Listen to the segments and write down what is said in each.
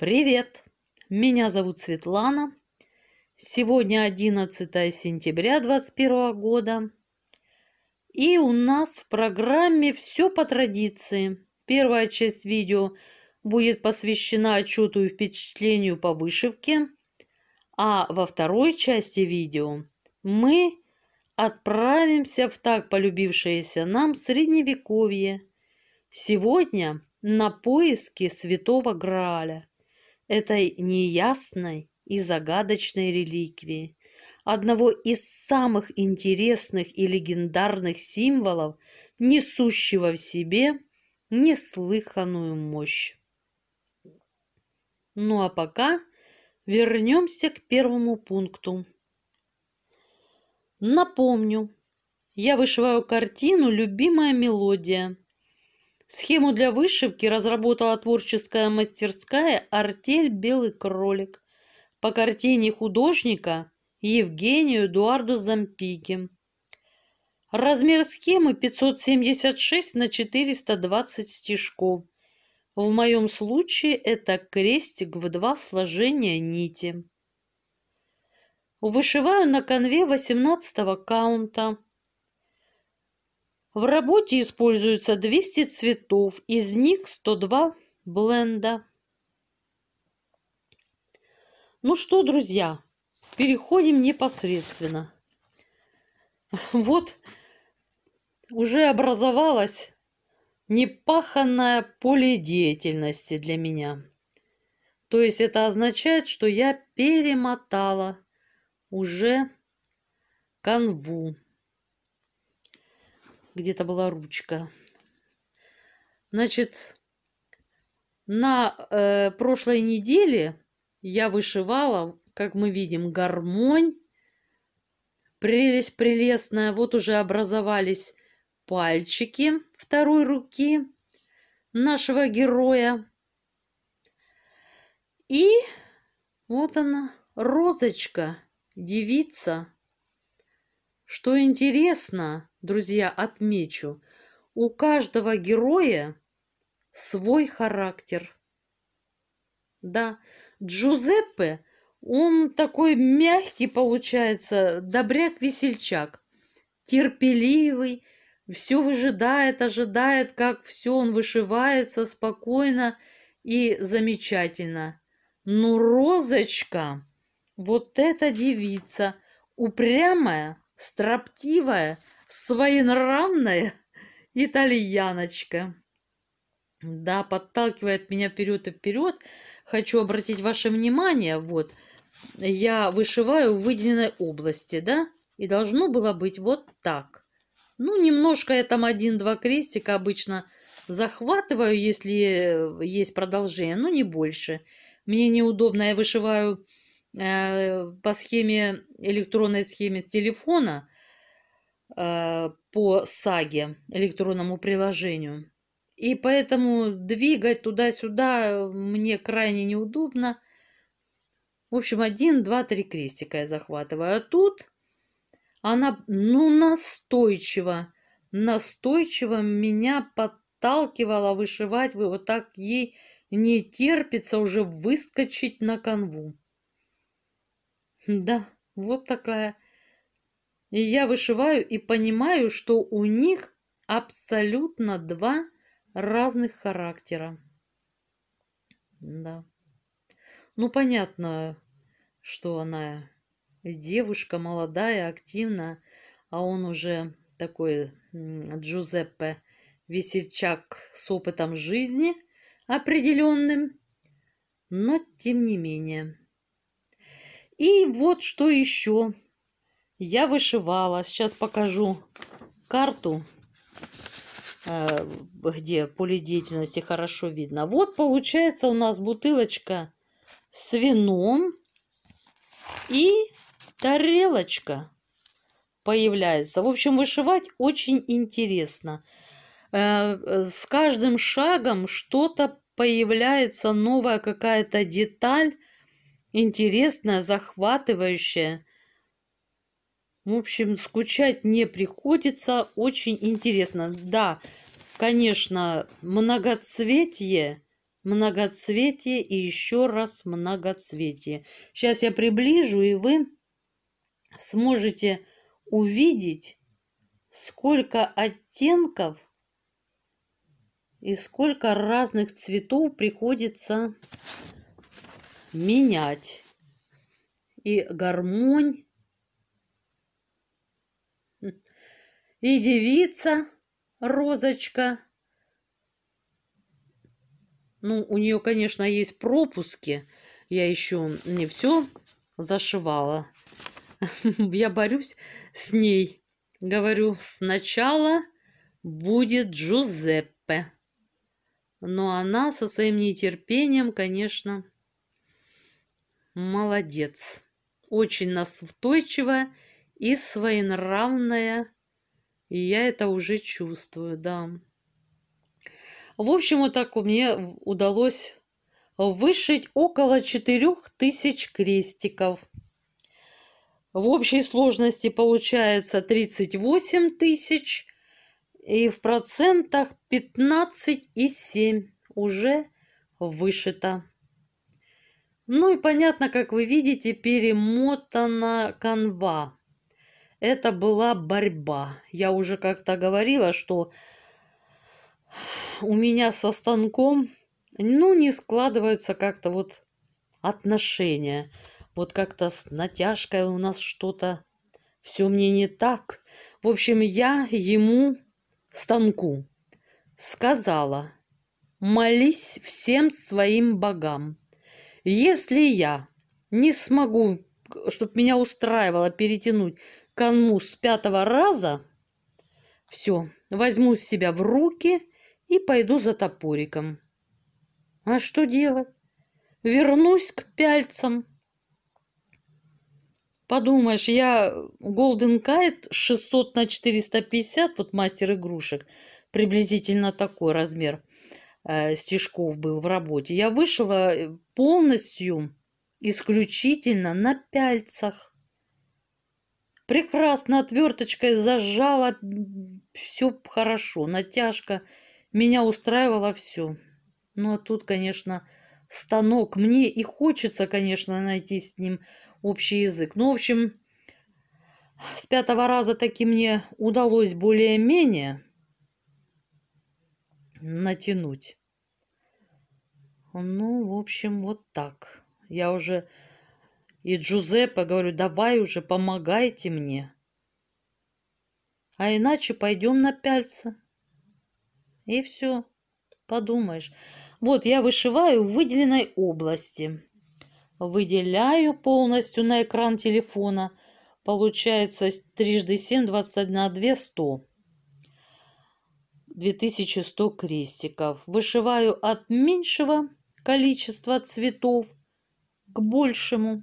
Привет! Меня зовут Светлана. Сегодня 11 сентября 2021 года. И у нас в программе все по традиции. Первая часть видео будет посвящена отчету и впечатлению по вышивке. А во второй части видео мы отправимся в так полюбившееся нам Средневековье. Сегодня на поиски святого Грааля этой неясной и загадочной реликвии, одного из самых интересных и легендарных символов, несущего в себе неслыханную мощь. Ну а пока вернемся к первому пункту. Напомню, я вышиваю картину «Любимая мелодия» Схему для вышивки разработала творческая мастерская «Артель Белый кролик» по картине художника Евгению Эдуарду Зампики. Размер схемы 576 на 420 стежков. В моем случае это крестик в два сложения нити. Вышиваю на конве 18 каунта. В работе используются 200 цветов, из них 102 бленда. Ну что, друзья, переходим непосредственно. Вот уже образовалась непаханное поле деятельности для меня. То есть это означает, что я перемотала уже канву где-то была ручка. Значит, на э, прошлой неделе я вышивала, как мы видим, гармонь. Прелесть прелестная. Вот уже образовались пальчики второй руки нашего героя. И вот она, розочка, девица. Что интересно, друзья, отмечу, у каждого героя свой характер. Да, Джузеппе, он такой мягкий получается, добряк-весельчак, терпеливый, все выжидает, ожидает, как все он вышивается спокойно и замечательно. Но ну, Розочка, вот эта девица, упрямая, строптивая, своенравная итальяночка. Да, подталкивает меня вперед и вперед. Хочу обратить ваше внимание, вот, я вышиваю в выделенной области, да, и должно было быть вот так. Ну, немножко я там один-два крестика обычно захватываю, если э, есть продолжение, но не больше. Мне неудобно, я вышиваю э, по схеме, электронной схеме с телефона, Э, по саге, электронному приложению. И поэтому двигать туда-сюда мне крайне неудобно. В общем, один, два, три крестика я захватываю. А тут она, ну, настойчиво, настойчиво меня подталкивала вышивать. Вы вот так ей не терпится уже выскочить на канву. Да, вот такая и я вышиваю и понимаю, что у них абсолютно два разных характера. Да. Ну, понятно, что она девушка молодая, активная, а он уже такой Джузеппе Весельчак с опытом жизни определенным, но тем не менее. И вот что еще я вышивала. Сейчас покажу карту, э, где поле деятельности хорошо видно. Вот получается у нас бутылочка с вином и тарелочка появляется. В общем, вышивать очень интересно. Э, с каждым шагом что-то появляется, новая какая-то деталь, интересная, захватывающая. В общем, скучать не приходится. Очень интересно. Да, конечно, многоцветие, многоцветие и еще раз многоцветие. Сейчас я приближу, и вы сможете увидеть, сколько оттенков и сколько разных цветов приходится менять. И гармонь и девица Розочка. Ну, у нее, конечно, есть пропуски. Я еще не все зашивала. Я борюсь с ней. Говорю, сначала будет Джузеппе. Но она со своим нетерпением, конечно, молодец. Очень настойчивая и своенравная и я это уже чувствую, да. В общем, вот так мне удалось вышить около 4000 крестиков. В общей сложности получается 38 тысяч. И в процентах 15,7 уже вышито. Ну и понятно, как вы видите, перемотана канва это была борьба. Я уже как-то говорила, что у меня со станком, ну, не складываются как-то вот отношения. Вот как-то с натяжкой у нас что-то, все мне не так. В общем, я ему, станку, сказала, молись всем своим богам. Если я не смогу, чтобы меня устраивало перетянуть канву с пятого раза, все, возьму себя в руки и пойду за топориком. А что делать? Вернусь к пяльцам. Подумаешь, я Golden Kite 600 на 450, вот мастер игрушек, приблизительно такой размер э, стежков был в работе. Я вышла э, полностью исключительно на пяльцах. Прекрасно отверточкой зажала, все хорошо, натяжка. Меня устраивала все. Ну, а тут, конечно, станок. Мне и хочется, конечно, найти с ним общий язык. Ну, в общем, с пятого раза таки мне удалось более-менее натянуть. Ну, в общем, вот так. Я уже и Джузеппе говорю, давай уже, помогайте мне. А иначе пойдем на пяльца. И все, подумаешь. Вот я вышиваю в выделенной области. Выделяю полностью на экран телефона. Получается трижды 7, 21, 2, 100. 2100 крестиков. Вышиваю от меньшего количества цветов к большему.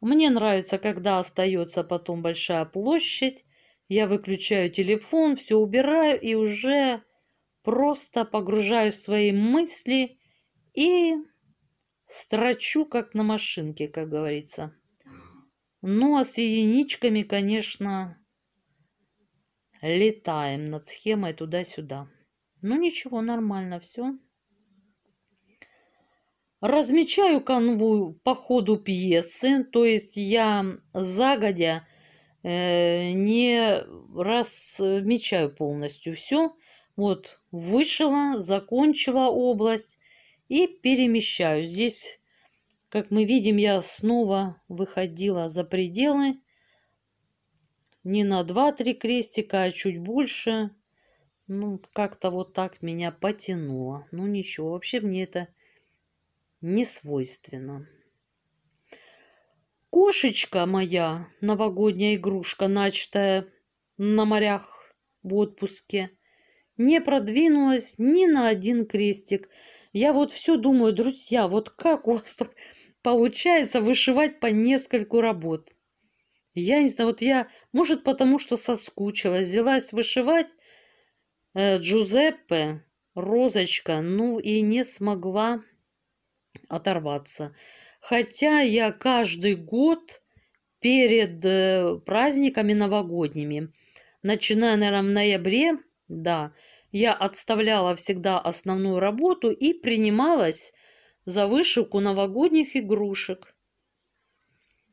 Мне нравится, когда остается потом большая площадь. Я выключаю телефон, все убираю и уже просто погружаю свои мысли и строчу, как на машинке, как говорится. Ну, а с единичками, конечно, летаем над схемой туда-сюда. Ну, ничего, нормально все размечаю канву по ходу пьесы, то есть я загодя э, не размечаю полностью все. Вот, вышила, закончила область и перемещаю. Здесь, как мы видим, я снова выходила за пределы. Не на 2-3 крестика, а чуть больше. Ну, как-то вот так меня потянуло. Ну, ничего, вообще мне это не свойственно. Кошечка моя, новогодняя игрушка, начатая на морях в отпуске, не продвинулась ни на один крестик. Я вот все думаю, друзья, вот как у вас так получается вышивать по нескольку работ? Я не знаю, вот я, может, потому что соскучилась, взялась вышивать э, Джузеппе, розочка, ну и не смогла оторваться. Хотя я каждый год перед э, праздниками новогодними, начиная, наверное, в ноябре, да, я отставляла всегда основную работу и принималась за вышивку новогодних игрушек.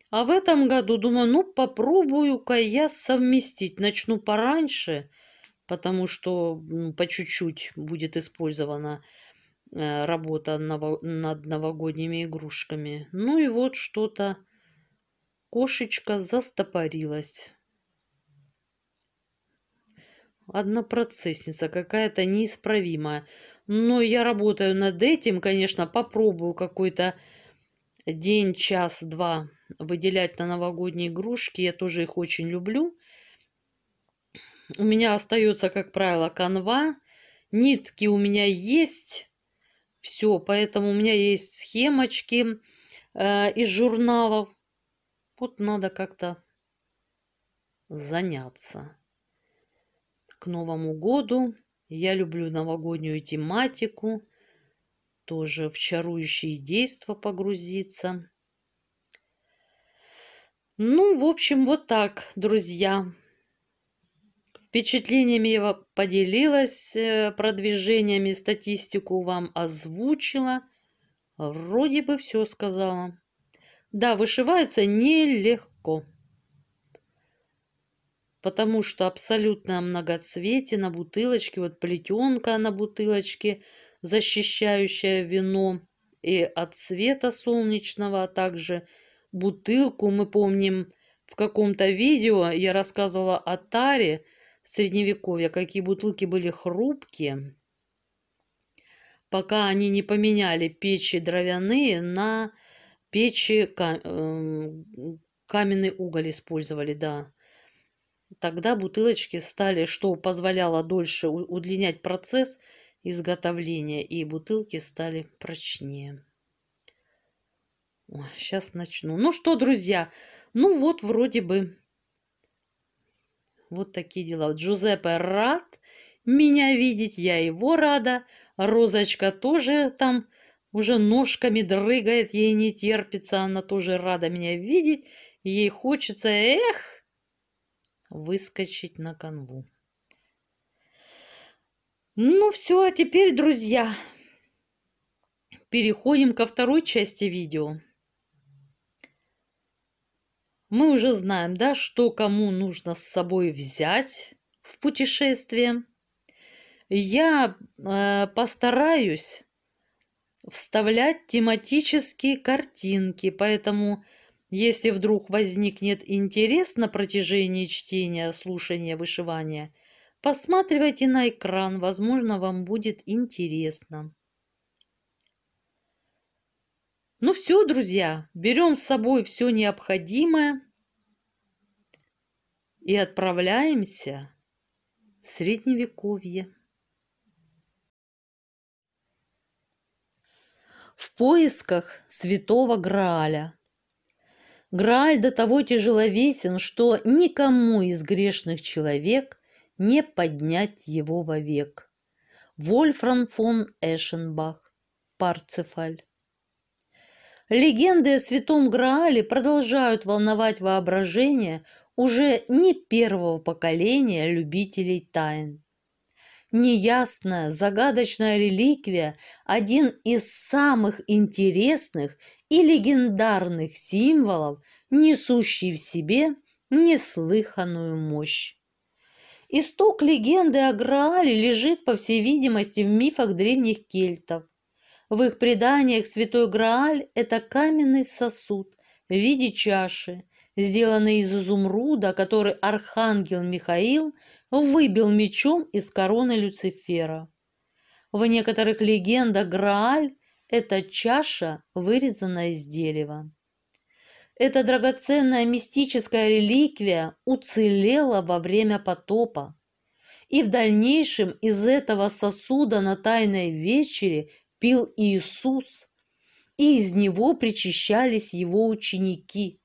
А в этом году думаю, ну попробую-ка я совместить. Начну пораньше, потому что ну, по чуть-чуть будет использована Э, работа над новогодними игрушками. Ну и вот что-то кошечка застопорилась. одна Однопроцессница какая-то неисправимая. Но я работаю над этим, конечно, попробую какой-то день, час, два выделять на новогодние игрушки. Я тоже их очень люблю. У меня остается, как правило, канва. Нитки у меня есть. Все, поэтому у меня есть схемочки э, из журналов. Вот надо как-то заняться. К Новому году я люблю новогоднюю тематику, тоже в чарующие действия погрузиться. Ну, в общем, вот так, друзья впечатлениями его поделилась, э, продвижениями статистику вам озвучила. Вроде бы все сказала. Да, вышивается нелегко, потому что абсолютно многоцветие на бутылочке, вот плетенка на бутылочке, защищающая вино и от света солнечного, а также бутылку. Мы помним, в каком-то видео я рассказывала о таре, средневековья, какие бутылки были хрупкие, пока они не поменяли печи дровяные на печи эм, каменный уголь использовали, да. Тогда бутылочки стали, что позволяло дольше удлинять процесс изготовления, и бутылки стали прочнее. О, сейчас начну. Ну что, друзья, ну вот вроде бы вот такие дела. Джузеппе рад меня видеть, я его рада. Розочка тоже там уже ножками дрыгает, ей не терпится, она тоже рада меня видеть. Ей хочется, эх, выскочить на канву. Ну все, а теперь, друзья, переходим ко второй части видео. Мы уже знаем, да, что кому нужно с собой взять в путешествие. Я э, постараюсь вставлять тематические картинки, поэтому если вдруг возникнет интерес на протяжении чтения, слушания, вышивания, посматривайте на экран, возможно, вам будет интересно. Ну все, друзья, берем с собой все необходимое и отправляемся в Средневековье. В поисках святого Грааля. Грааль до того тяжеловесен, что никому из грешных человек не поднять его вовек. Вольфран фон Эшенбах, Парцефаль. Легенды о Святом Граале продолжают волновать воображение уже не первого поколения любителей тайн. Неясная, загадочная реликвия – один из самых интересных и легендарных символов, несущий в себе неслыханную мощь. Исток легенды о Граале лежит, по всей видимости, в мифах древних кельтов, в их преданиях святой Грааль – это каменный сосуд в виде чаши, сделанный из изумруда, который архангел Михаил выбил мечом из короны Люцифера. В некоторых легендах Грааль – это чаша, вырезанная из дерева. Эта драгоценная мистическая реликвия уцелела во время потопа. И в дальнейшем из этого сосуда на Тайной вечере пил Иисус, и из него причащались его ученики.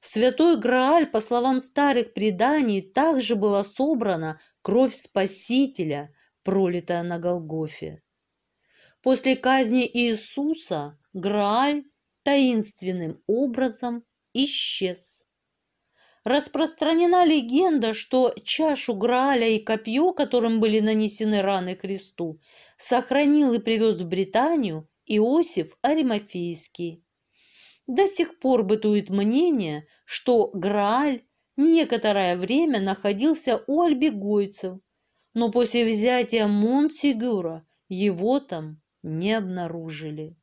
В святой Грааль, по словам старых преданий, также была собрана кровь Спасителя, пролитая на Голгофе. После казни Иисуса Грааль таинственным образом исчез распространена легенда, что чашу Грааля и копье, которым были нанесены раны Христу, сохранил и привез в Британию Иосиф Аримафийский. До сих пор бытует мнение, что Грааль некоторое время находился у альбегойцев, но после взятия Монсигюра его там не обнаружили.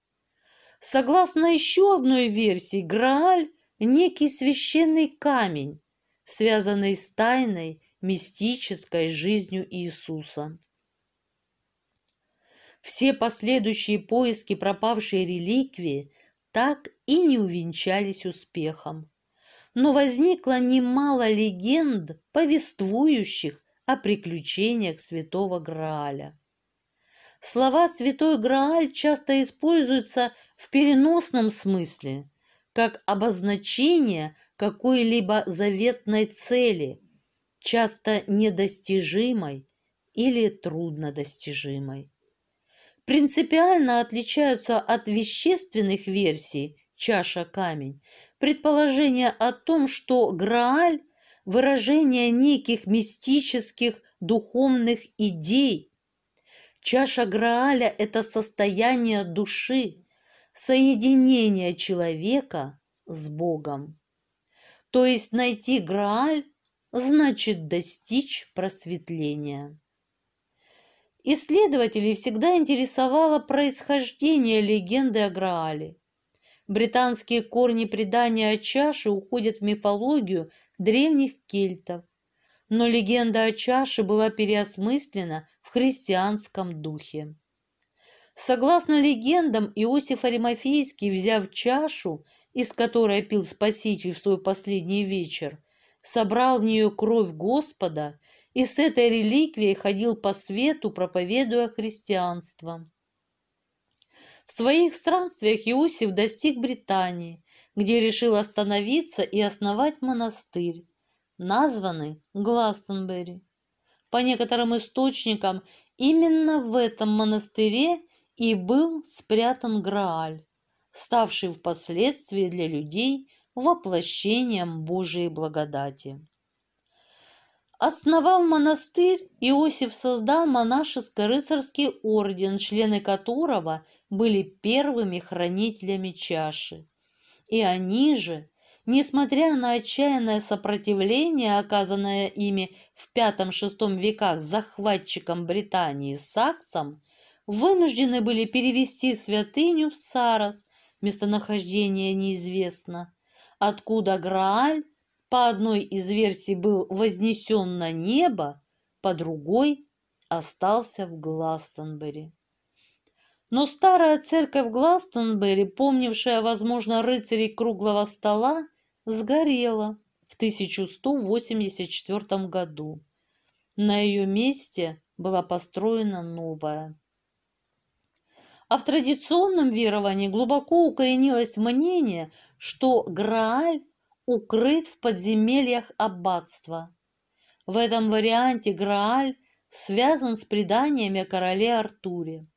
Согласно еще одной версии, Грааль некий священный камень, связанный с тайной мистической жизнью Иисуса. Все последующие поиски пропавшей реликвии так и не увенчались успехом. Но возникло немало легенд, повествующих о приключениях святого Грааля. Слова «святой Грааль» часто используются в переносном смысле – как обозначение какой-либо заветной цели, часто недостижимой или труднодостижимой. Принципиально отличаются от вещественных версий «чаша-камень» предположение о том, что Грааль – выражение неких мистических духовных идей. Чаша Грааля – это состояние души, соединение человека с Богом. То есть найти Грааль значит достичь просветления. Исследователей всегда интересовало происхождение легенды о Граале. Британские корни предания о чаше уходят в мифологию древних кельтов, но легенда о чаше была переосмыслена в христианском духе. Согласно легендам, Иосиф Аримофейский, взяв чашу, из которой пил Спаситель в свой последний вечер, собрал в нее кровь Господа и с этой реликвией ходил по свету, проповедуя христианство. В своих странствиях Иосиф достиг Британии, где решил остановиться и основать монастырь, названный Гластенбери. По некоторым источникам, именно в этом монастыре и был спрятан Грааль, ставший впоследствии для людей воплощением Божией благодати. Основав монастырь, Иосиф создал монашеско-рыцарский орден, члены которого были первыми хранителями чаши. И они же, несмотря на отчаянное сопротивление, оказанное ими в V-VI веках захватчиком Британии саксом, вынуждены были перевести святыню в Сарос, местонахождение неизвестно, откуда Грааль по одной из версий был вознесен на небо, по другой остался в Гластонбери. Но старая церковь Гластонбери, помнившая, возможно, рыцарей круглого стола, сгорела в 1184 году. На ее месте была построена новая а в традиционном веровании глубоко укоренилось мнение, что Грааль укрыт в подземельях аббатства. В этом варианте Грааль связан с преданиями о короле Артуре.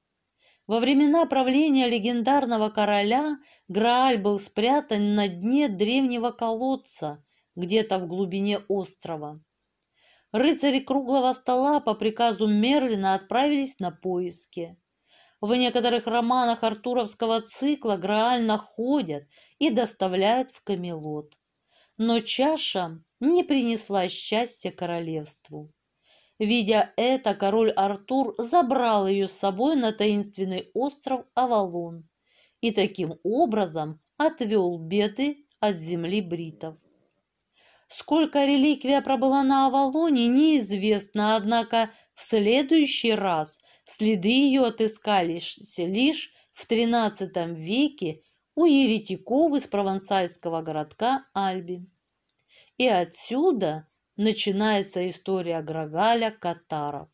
Во времена правления легендарного короля Грааль был спрятан на дне древнего колодца, где-то в глубине острова. Рыцари круглого стола по приказу Мерлина отправились на поиски. В некоторых романах Артуровского цикла Грааль находят и доставляют в Камелот. Но чаша не принесла счастья королевству. Видя это, король Артур забрал ее с собой на таинственный остров Авалон и таким образом отвел беды от земли бритов. Сколько реликвия пробыла на Авалоне, неизвестно, однако в следующий раз следы ее отыскались лишь в XIII веке у еретиков из провансальского городка Альби. И отсюда начинается история Грагаля Катаров.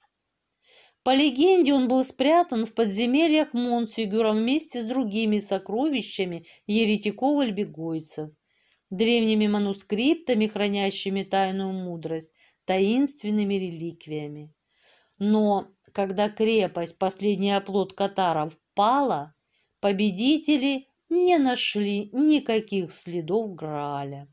По легенде, он был спрятан в подземельях Монсигюра вместе с другими сокровищами еретиков-альбегойцев, древними манускриптами, хранящими тайную мудрость, таинственными реликвиями. Но когда крепость, последний оплот катаров, пала, победители не нашли никаких следов граля.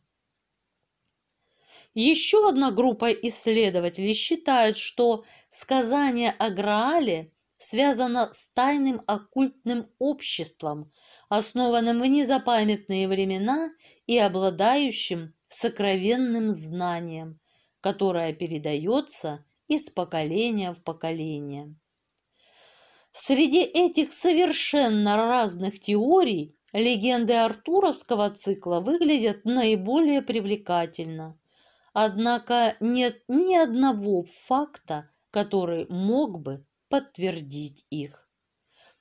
Еще одна группа исследователей считает, что сказание о Граале связано с тайным оккультным обществом, основанным в незапамятные времена и обладающим сокровенным знанием, которое передается из поколения в поколение. Среди этих совершенно разных теорий легенды Артуровского цикла выглядят наиболее привлекательно. Однако нет ни одного факта, который мог бы подтвердить их.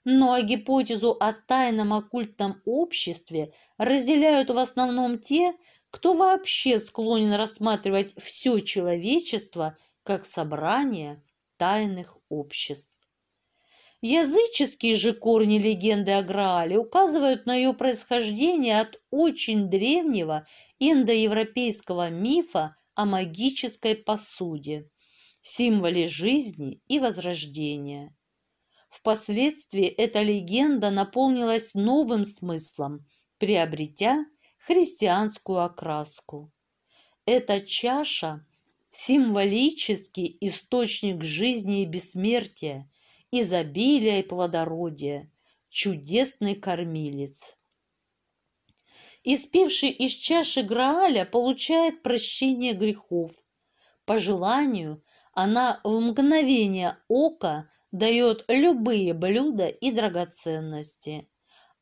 Ну а гипотезу о тайном оккультном обществе разделяют в основном те, кто вообще склонен рассматривать все человечество как собрание тайных обществ. Языческие же корни легенды о Граале указывают на ее происхождение от очень древнего индоевропейского мифа о магической посуде, символе жизни и возрождения. Впоследствии эта легенда наполнилась новым смыслом, приобретя христианскую окраску. Эта чаша символический источник жизни и бессмертия, изобилия и плодородия, чудесный кормилец. Испивший из чаши Грааля получает прощение грехов. По желанию она в мгновение ока дает любые блюда и драгоценности,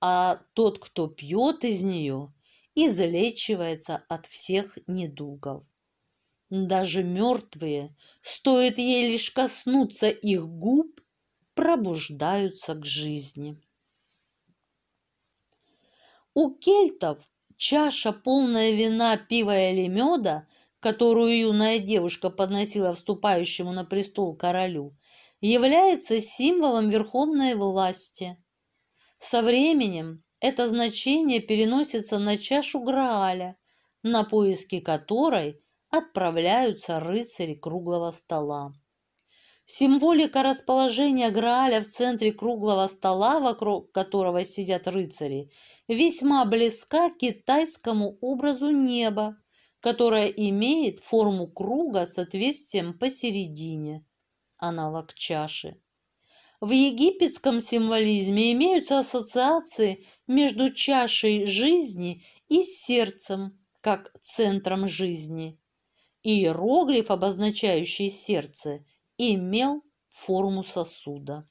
а тот, кто пьет из нее, излечивается от всех недугов. Даже мертвые, стоит ей лишь коснуться их губ, пробуждаются к жизни. У кельтов чаша, полная вина, пива или меда, которую юная девушка подносила вступающему на престол королю, является символом верховной власти. Со временем это значение переносится на чашу Грааля, на поиски которой – отправляются рыцари круглого стола. Символика расположения Грааля в центре круглого стола, вокруг которого сидят рыцари, весьма близка к китайскому образу неба, которое имеет форму круга с отверстием посередине, аналог чаши. В египетском символизме имеются ассоциации между чашей жизни и сердцем, как центром жизни. Иероглиф, обозначающий сердце, имел форму сосуда.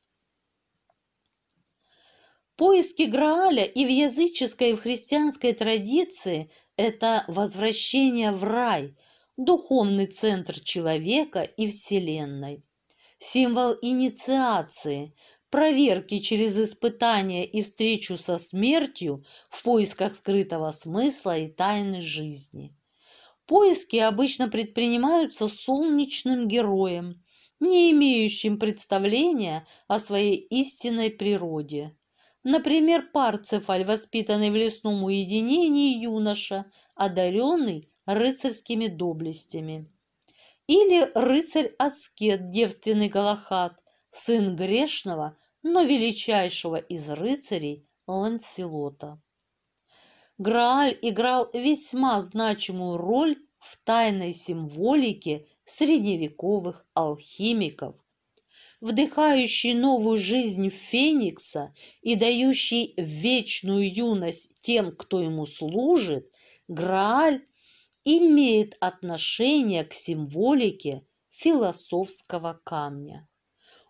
Поиски Грааля и в языческой, и в христианской традиции – это возвращение в рай, духовный центр человека и Вселенной. Символ инициации, проверки через испытания и встречу со смертью в поисках скрытого смысла и тайны жизни. Поиски обычно предпринимаются солнечным героем, не имеющим представления о своей истинной природе. Например, Парцефаль, воспитанный в лесном уединении юноша, одаренный рыцарскими доблестями. Или рыцарь-аскет, девственный Галахат, сын грешного, но величайшего из рыцарей Ланселота. Грааль играл весьма значимую роль в тайной символике средневековых алхимиков. Вдыхающий новую жизнь феникса и дающий вечную юность тем, кто ему служит, Грааль имеет отношение к символике философского камня.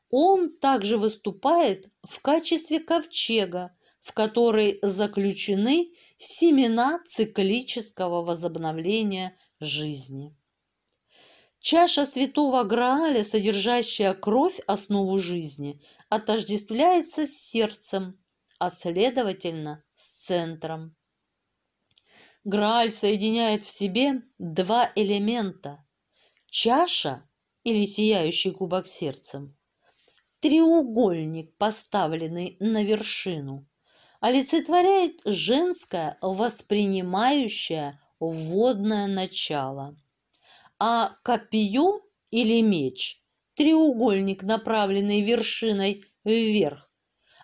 Он также выступает в качестве ковчега, в которой заключены семена циклического возобновления жизни. Чаша святого Грааля, содержащая кровь, основу жизни, отождествляется с сердцем, а следовательно с центром. Грааль соединяет в себе два элемента – чаша или сияющий кубок сердцем, треугольник, поставленный на вершину – олицетворяет женское воспринимающее водное начало. А копье или меч – треугольник, направленный вершиной вверх,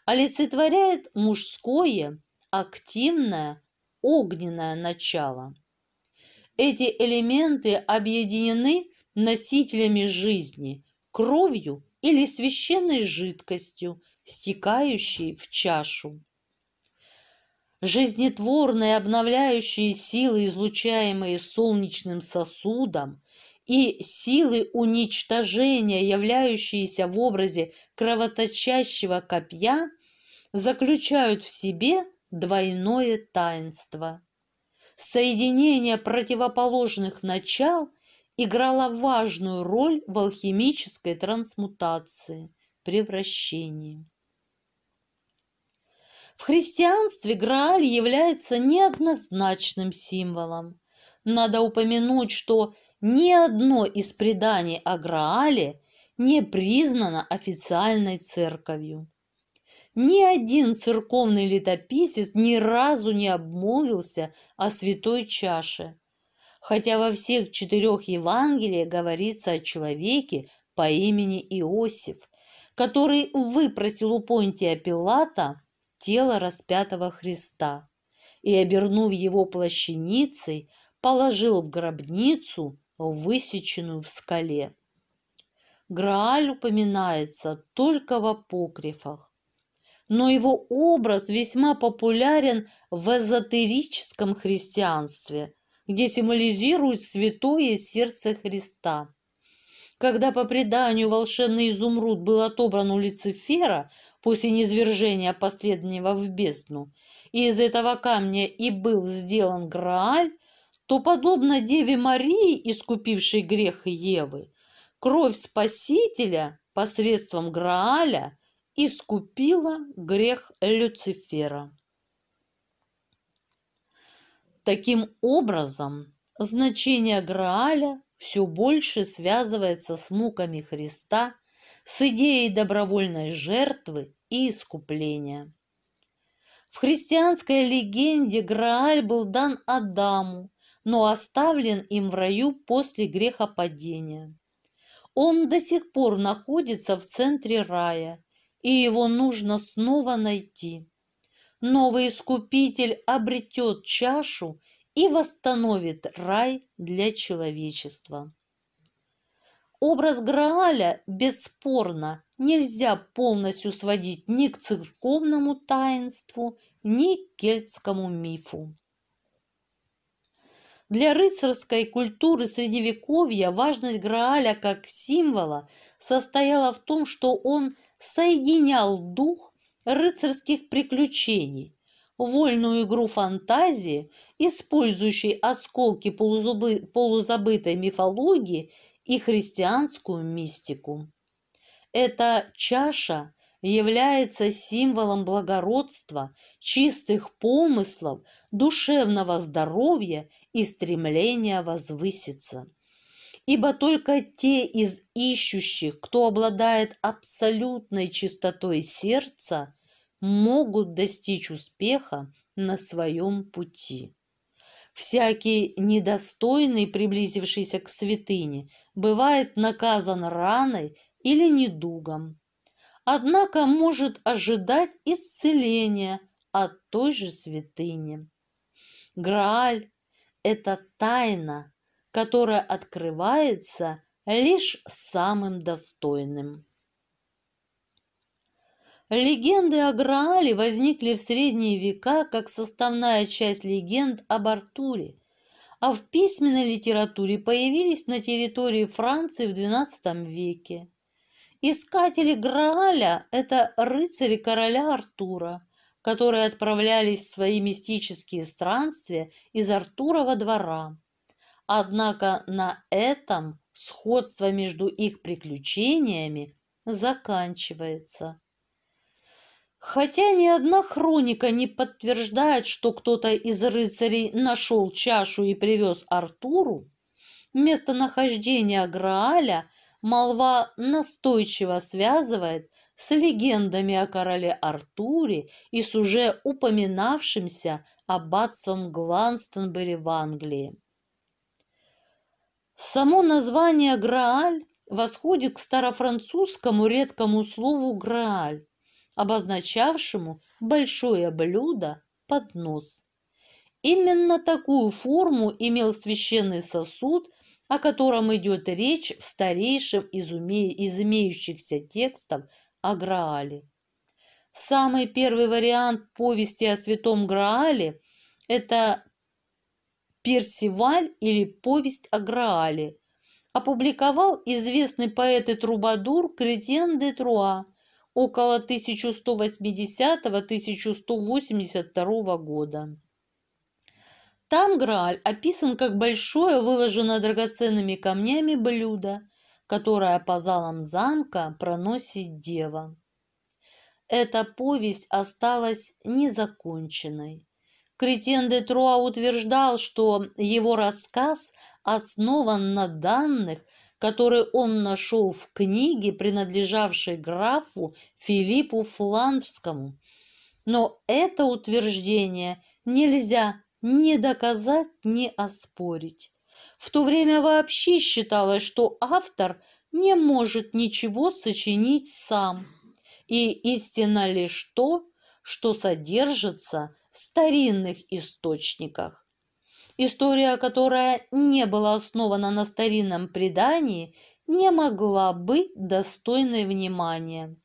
олицетворяет мужское активное огненное начало. Эти элементы объединены носителями жизни, кровью или священной жидкостью, стекающей в чашу жизнетворные обновляющие силы, излучаемые солнечным сосудом, и силы уничтожения, являющиеся в образе кровоточащего копья, заключают в себе двойное таинство. Соединение противоположных начал играло важную роль в алхимической трансмутации, превращении. В христианстве Грааль является неоднозначным символом. Надо упомянуть, что ни одно из преданий о Граале не признано официальной церковью. Ни один церковный летописец ни разу не обмолвился о святой чаше, хотя во всех четырех Евангелиях говорится о человеке по имени Иосиф, который выпросил у Понтия Пилата тело распятого Христа и, обернув его плащаницей, положил в гробницу, высеченную в скале. Грааль упоминается только в апокрифах, но его образ весьма популярен в эзотерическом христианстве, где символизирует святое сердце Христа. Когда по преданию волшебный изумруд был отобран у Люцифера, после низвержения последнего в бездну, и из этого камня и был сделан Грааль, то, подобно Деве Марии, искупившей грех Евы, кровь Спасителя посредством Грааля искупила грех Люцифера. Таким образом, значение Грааля все больше связывается с муками Христа с идеей добровольной жертвы и искупления. В христианской легенде Грааль был дан Адаму, но оставлен им в раю после грехопадения. Он до сих пор находится в центре рая, и его нужно снова найти. Новый искупитель обретет чашу и восстановит рай для человечества. Образ Грааля, бесспорно, нельзя полностью сводить ни к церковному таинству, ни к кельтскому мифу. Для рыцарской культуры Средневековья важность Грааля как символа состояла в том, что он соединял дух рыцарских приключений, вольную игру фантазии, использующей осколки полузабытой мифологии и христианскую мистику. Эта чаша является символом благородства, чистых помыслов, душевного здоровья и стремления возвыситься. Ибо только те из ищущих, кто обладает абсолютной чистотой сердца, могут достичь успеха на своем пути. Всякий недостойный, приблизившийся к святыне, бывает наказан раной или недугом. Однако может ожидать исцеления от той же святыни. Грааль – это тайна, которая открывается лишь самым достойным. Легенды о Граале возникли в средние века как составная часть легенд об Артуре, а в письменной литературе появились на территории Франции в XII веке. Искатели Грааля – это рыцари короля Артура, которые отправлялись в свои мистические странствия из Артурова двора. Однако на этом сходство между их приключениями заканчивается. Хотя ни одна хроника не подтверждает, что кто-то из рыцарей нашел чашу и привез Артуру, местонахождение Грааля молва настойчиво связывает с легендами о короле Артуре и с уже упоминавшимся аббатством Гланстонбери в Англии. Само название «Грааль» восходит к старофранцузскому редкому слову «Грааль», обозначавшему большое блюдо под нос. Именно такую форму имел священный сосуд, о котором идет речь в старейшем из, уме... из имеющихся текстов о Граале. Самый первый вариант повести о святом Граале – это «Персиваль» или «Повесть о Граале», опубликовал известный поэт и трубадур Кретьен де Труа – около 1180-1182 года. Там Грааль описан как большое, выложено драгоценными камнями блюдо, которое по залам замка проносит дева. Эта повесть осталась незаконченной. Кретен де Труа утверждал, что его рассказ основан на данных – который он нашел в книге, принадлежавшей графу Филиппу Фланскому. Но это утверждение нельзя ни доказать, ни оспорить. В то время вообще считалось, что автор не может ничего сочинить сам. И истина лишь то, что содержится в старинных источниках история, которая не была основана на старинном предании, не могла быть достойной внимания.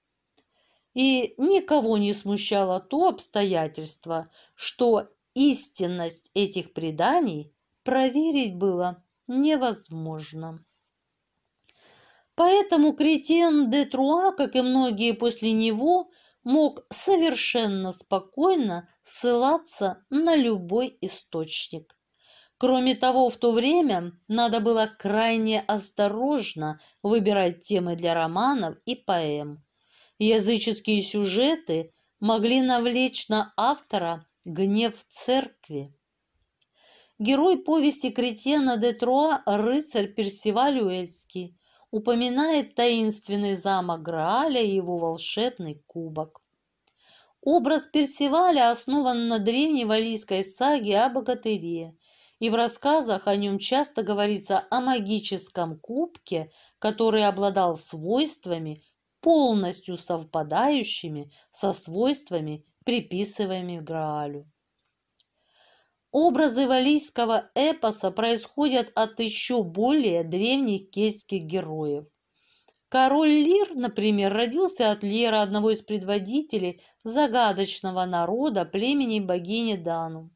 И никого не смущало то обстоятельство, что истинность этих преданий проверить было невозможно. Поэтому Кретен де Труа, как и многие после него, мог совершенно спокойно ссылаться на любой источник. Кроме того, в то время надо было крайне осторожно выбирать темы для романов и поэм. Языческие сюжеты могли навлечь на автора гнев церкви. Герой повести Кретьена де Троа, рыцарь Персиваль Уэльский, упоминает таинственный замок Грааля и его волшебный кубок. Образ Персиваля основан на древней валийской саге о богатыре, и в рассказах о нем часто говорится о магическом кубке, который обладал свойствами, полностью совпадающими со свойствами, приписываемыми Граалю. Образы валийского эпоса происходят от еще более древних кельтских героев. Король Лир, например, родился от Лера, одного из предводителей загадочного народа племени богини Дану.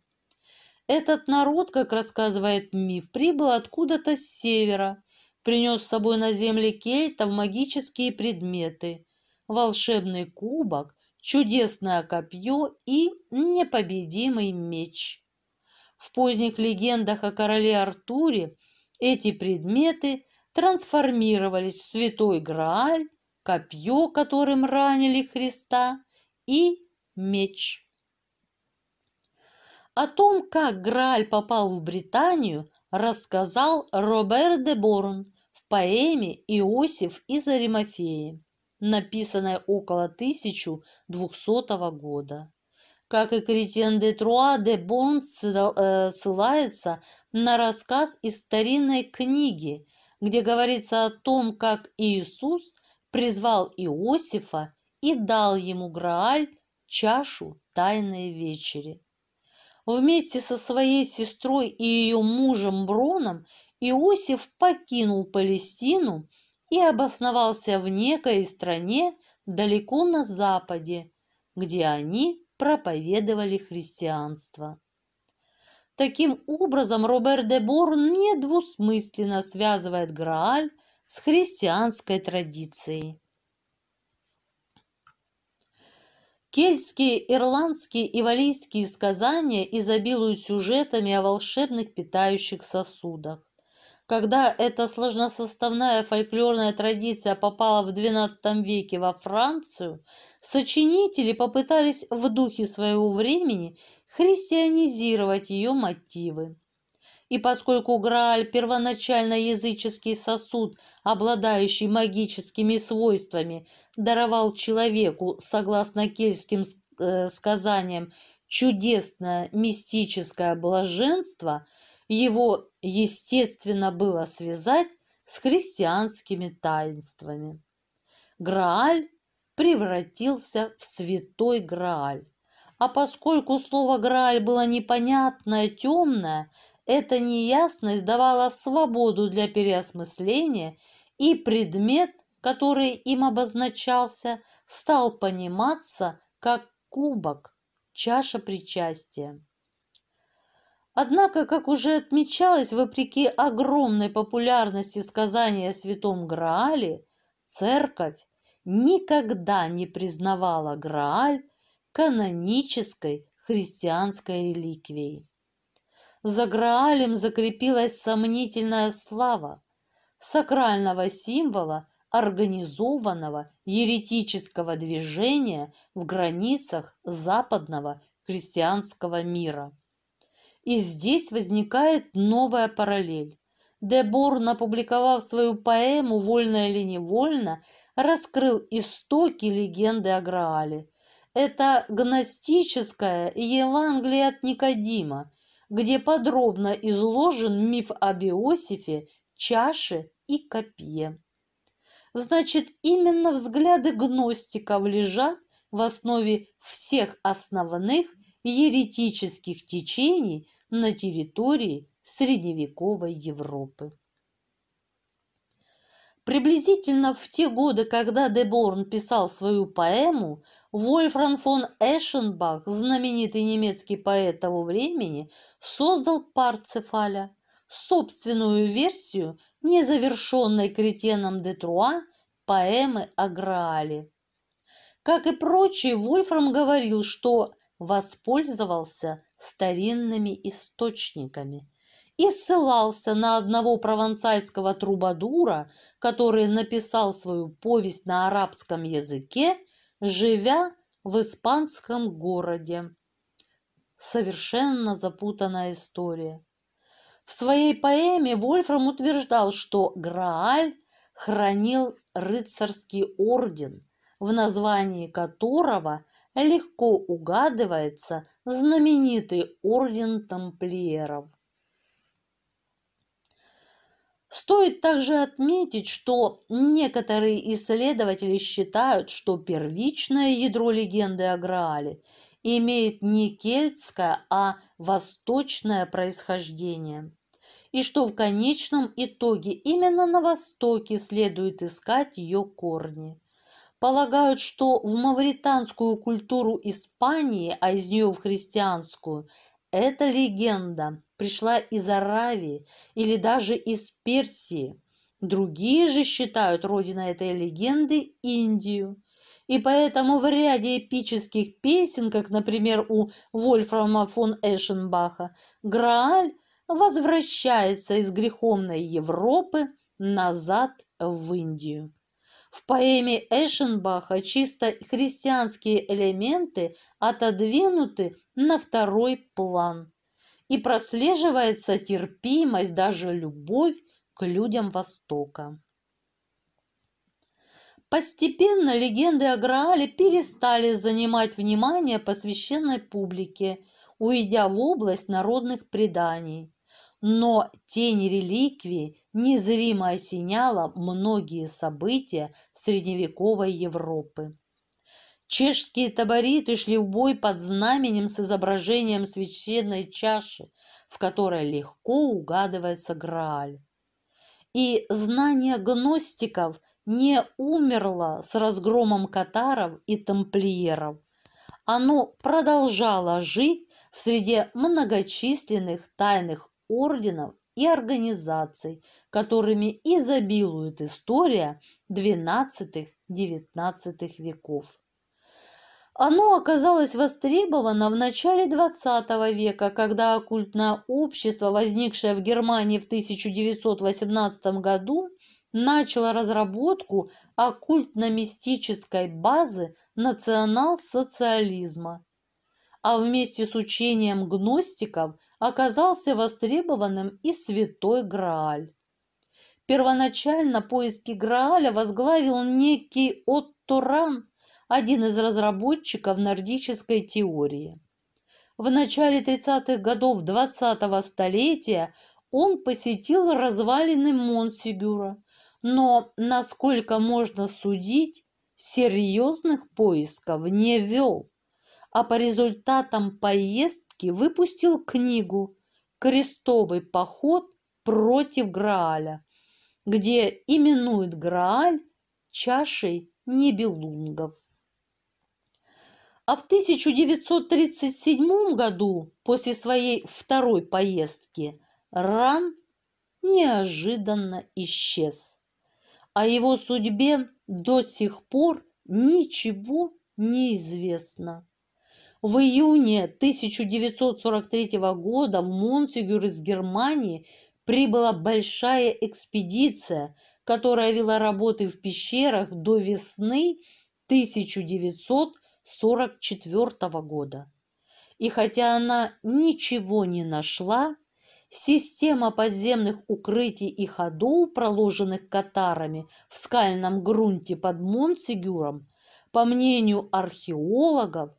Этот народ, как рассказывает миф, прибыл откуда-то с севера, принес с собой на земли кельтов магические предметы, волшебный кубок, чудесное копье и непобедимый меч. В поздних легендах о короле Артуре эти предметы трансформировались в святой Грааль, копье, которым ранили Христа, и меч. О том, как Грааль попал в Британию, рассказал Робер де Борн в поэме «Иосиф из Аримафеи», написанной около 1200 года. Как и Кретен де Труа, де Борн э, ссылается на рассказ из старинной книги, где говорится о том, как Иисус призвал Иосифа и дал ему Грааль чашу тайной вечери. Вместе со своей сестрой и ее мужем Броном Иосиф покинул Палестину и обосновался в некой стране далеко на западе, где они проповедовали христианство. Таким образом, Робер де Борн недвусмысленно связывает Грааль с христианской традицией. Кельтские, ирландские и валийские сказания изобилуют сюжетами о волшебных питающих сосудах. Когда эта сложносоставная фольклорная традиция попала в XII веке во Францию, сочинители попытались в духе своего времени христианизировать ее мотивы. И поскольку Грааль – первоначально языческий сосуд, обладающий магическими свойствами, даровал человеку, согласно кельтским э, сказаниям, чудесное мистическое блаженство, его, естественно, было связать с христианскими таинствами. Грааль превратился в святой Грааль. А поскольку слово «Грааль» было непонятное, темное, эта неясность давала свободу для переосмысления, и предмет, который им обозначался, стал пониматься как кубок, чаша причастия. Однако, как уже отмечалось, вопреки огромной популярности сказания о Святом Граале, церковь никогда не признавала Грааль канонической христианской реликвией за Граалем закрепилась сомнительная слава сакрального символа организованного еретического движения в границах западного христианского мира. И здесь возникает новая параллель. Деборн, опубликовав свою поэму «Вольно или невольно», раскрыл истоки легенды о Граале. Это гностическая Евангелие от Никодима, где подробно изложен миф об Иосифе, чаше и копье. Значит, именно взгляды гностиков лежат в основе всех основных еретических течений на территории средневековой Европы. Приблизительно в те годы, когда Деборн писал свою поэму, Вольфрам фон Эшенбах, знаменитый немецкий поэт того времени, создал Парцефаля, собственную версию незавершенной кретеном де Труа поэмы о Граале. Как и прочие, Вольфрам говорил, что воспользовался старинными источниками и ссылался на одного провансальского трубадура, который написал свою повесть на арабском языке – живя в испанском городе. Совершенно запутанная история. В своей поэме Вольфрам утверждал, что Грааль хранил рыцарский орден, в названии которого легко угадывается знаменитый орден тамплиеров. Стоит также отметить, что некоторые исследователи считают, что первичное ядро легенды о Граале имеет не кельтское, а восточное происхождение, и что в конечном итоге именно на Востоке следует искать ее корни. Полагают, что в мавританскую культуру Испании, а из нее в христианскую – эта легенда пришла из Аравии или даже из Персии. Другие же считают родиной этой легенды Индию. И поэтому в ряде эпических песен, как, например, у Вольфрама фон Эшенбаха, Грааль возвращается из греховной Европы назад в Индию. В поэме Эшенбаха чисто христианские элементы отодвинуты на второй план. И прослеживается терпимость, даже любовь к людям Востока. Постепенно легенды о Граале перестали занимать внимание посвященной публике, уйдя в область народных преданий. Но тень реликвии незримо осеняло многие события средневековой Европы. Чешские табориты шли в бой под знаменем с изображением священной чаши, в которой легко угадывается Грааль. И знание гностиков не умерло с разгромом катаров и тамплиеров. Оно продолжало жить в среде многочисленных тайных орденов и организаций, которыми изобилует история XII-XIX веков. Оно оказалось востребовано в начале XX века, когда оккультное общество, возникшее в Германии в 1918 году, начало разработку оккультно-мистической базы национал-социализма. А вместе с учением гностиков – оказался востребованным и святой Грааль. Первоначально поиски Грааля возглавил некий Отто Ран, один из разработчиков нордической теории. В начале 30-х годов 20-го столетия он посетил развалины Монсигюра, но, насколько можно судить, серьезных поисков не вел, а по результатам поездки поездки выпустил книгу «Крестовый поход против Грааля», где именует Грааль чашей небелунгов. А в 1937 году, после своей второй поездки, Ран неожиданно исчез. О его судьбе до сих пор ничего не известно. В июне 1943 года в Монцигюр из Германии прибыла большая экспедиция, которая вела работы в пещерах до весны 1944 года. И хотя она ничего не нашла, система подземных укрытий и ходов, проложенных катарами в скальном грунте под Монсигюром, по мнению археологов,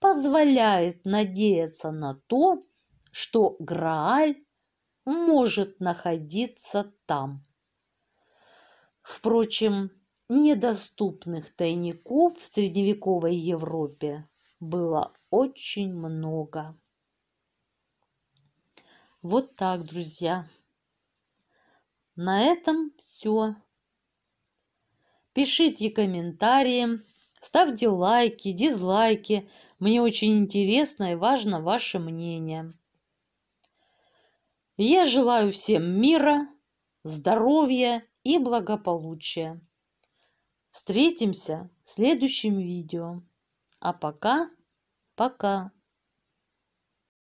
позволяет надеяться на то, что Грааль может находиться там. Впрочем, недоступных тайников в средневековой Европе было очень много. Вот так, друзья. На этом все. Пишите комментарии, ставьте лайки, дизлайки – мне очень интересно и важно ваше мнение. Я желаю всем мира, здоровья и благополучия. Встретимся в следующем видео. А пока, пока.